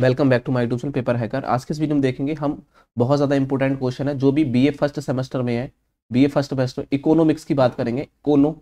welcome back to my tuition paper hacker आज के इस वीडियो में देखेंगे हम बहुत ज़्यादा इंपॉर्टेंट क्वेश्चन है जो भी बीए फर्स्ट सेमेस्टर में है बीए फर्स्ट सेमेस्टर इकोनॉमिक्स की बात करेंगे इकोनो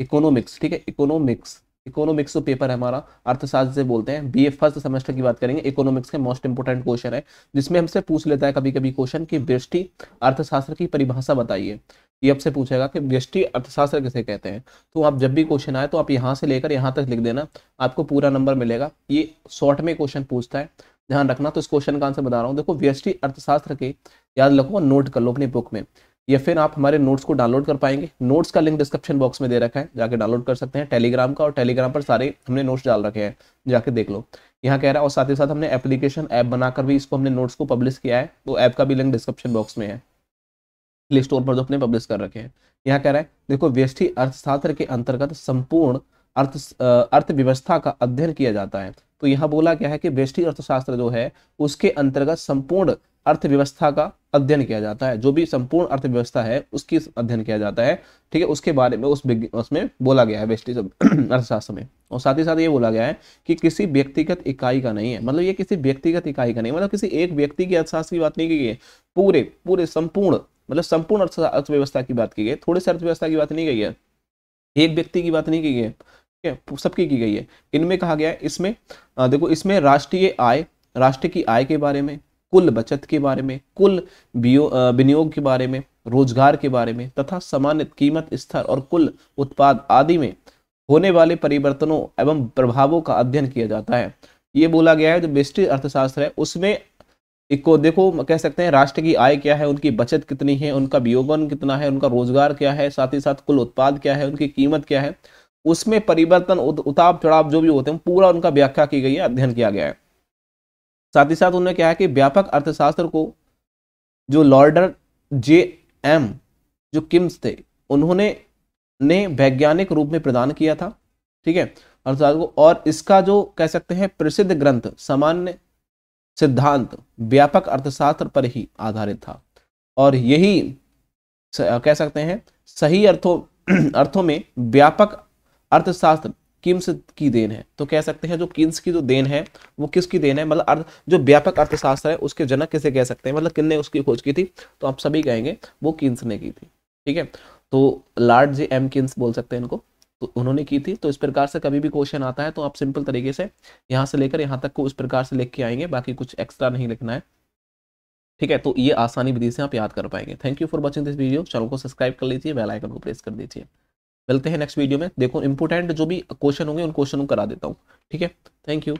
इकोनॉमिक्स ठीक है इकोनॉमिक्स इकोनॉमिक्स तो पेपर है हमारा अर्थशास्त्र से बोलते हैं बीए फर्स्ट सेमेस्टर की बात करेंगे इकोनॉमिक्स के मोस्ट इंपोर्टेंट क्वेश्चन है जिसमें हमसे पूछ लेता है कभी कभी क्वेश्चन की वृष्टि अर्थशास्त्र की परिभाषा बताइए ये आपसे पूछेगा कि व्यष्टि अर्थशास्त्र किसे कहते हैं तो आप जब भी क्वेश्चन आए तो आप यहाँ से लेकर यहाँ तक लिख देना आपको पूरा नंबर मिलेगा ये शॉर्ट में क्वेश्चन पूछता है ध्यान रखना तो इस क्वेश्चन का आंसर बता रहा हूँ देखो व्यष्टि अर्थशास्त्र के याद रखो नोट कर लो अपनी बुक में या फिर आप हमारे नोट्स को डाउनलोड कर पाएंगे नोट्स का लिंक डिस्क्रिप्शन बॉक्स में दे रखा है जाके डाउनलोड कर सकते हैं टेलीग्राम का और टेलीग्राम पर सारे हमने नोट्स डाल रखे हैं जाके देख लो यहाँ कह रहा है और साथ ही साथ हमने एप्लीकेशन ऐप बनाकर भी इसको हमने नोट्स को पब्लिश किया है तो ऐप का भी लिंक डिस्क्रिप्शन बॉक्स में है प्ले स्टोर पर जो अपने पब्लिश कर रखे हैं यहाँ कह रहा है देखो व्यष्टि अर्थशास्त्र के अंतर्गत संपूर्ण अर्थ अर्थव्यवस्था का अध्ययन किया जाता है तो यहाँ बोला क्या है कि व्यष्टि अर्थशास्त्र जो है उसके अंतर्गत संपूर्ण अर्थव्यवस्था का अध्ययन किया जाता है जो भी संपूर्ण अर्थव्यवस्था है उसकी अध्ययन किया जाता है ठीक है उसके बारे में उस उसमें बोला गया है व्यष्टि अर्थशास्त्र में और साथ ही साथ ये बोला गया है कि किसी व्यक्तिगत इकाई का नहीं है मतलब ये किसी व्यक्तिगत इकाई का नहीं मतलब किसी एक व्यक्ति के अर्थशास्त्र की बात नहीं की गई है पूरे पूरे संपूर्ण मतलब संपूर्ण अर्थव्यवस्था की बात की गई है थोड़े से अर्थव्यवस्था की बात नहीं गई है एक व्यक्ति की बात नहीं की गई है ठीक है सबकी की गई है इनमें कहा गया है इसमें देखो इसमें राष्ट्रीय आय राष्ट्र की आय के बारे में कुल बचत के बारे में कुल विनियोग के बारे में रोजगार के बारे में तथा सामान्य कीमत स्तर और कुल उत्पाद आदि में होने वाले परिवर्तनों एवं प्रभावों का अध्ययन किया जाता है ये बोला गया है जो वेस्टिज अर्थशास्त्र है उसमें इको देखो कह सकते हैं राष्ट्र की आय क्या है उनकी बचत कितनी है उनका वियोगन कितना है उनका रोजगार क्या है साथ ही साथ कुल उत्पाद क्या है उनकी कीमत क्या है उसमें परिवर्तन उताप चढ़ाव जो भी होते हैं पूरा उनका व्याख्या की गई है अध्ययन किया गया है साथ ही साथ उन्होंने क्या है कि व्यापक अर्थशास्त्र को जो लॉर्डर जे एम जो किम्स थे उन्होंने ने वैज्ञानिक रूप में प्रदान किया था ठीक है अर्थशास्त्र को और इसका जो कह सकते हैं प्रसिद्ध ग्रंथ सामान्य सिद्धांत व्यापक अर्थशास्त्र पर ही आधारित था और यही कह सकते हैं सही अर्थों अर्थों में व्यापक अर्थशास्त्र किम्स की देन है तो कह सकते हैं जो किम्स की जो देन है वो किसकी देन है मतलब अर्थ जो व्यापक अर्थशास्त्र है उसके जनक किसे कह सकते हैं मतलब किन ने उसकी खोज की थी तो आप सभी कहेंगे वो किन्स ने की थी ठीक है तो लार्ड जे एम किन्स बोल सकते हैं इनको तो उन्होंने की थी तो इस प्रकार से कभी भी क्वेश्चन आता है तो आप सिंपल तरीके से यहाँ से लेकर यहाँ तक को उस प्रकार से लिख के आएंगे बाकी कुछ एक्स्ट्रा नहीं लिखना है ठीक है तो ये आसानी विधि से आप याद कर पाएंगे thank you for watching this video channel को सब्सक्राइब कर लीजिए बेल आइकन को प्रेस कर दीजिए मिलते हैं नेक्स्ट वीडियो में देखो इंपोर्टेंट जो भी क्वेश्चन होंगे उन क्वेश्चनों को करा देता हूँ ठीक है थैंक यू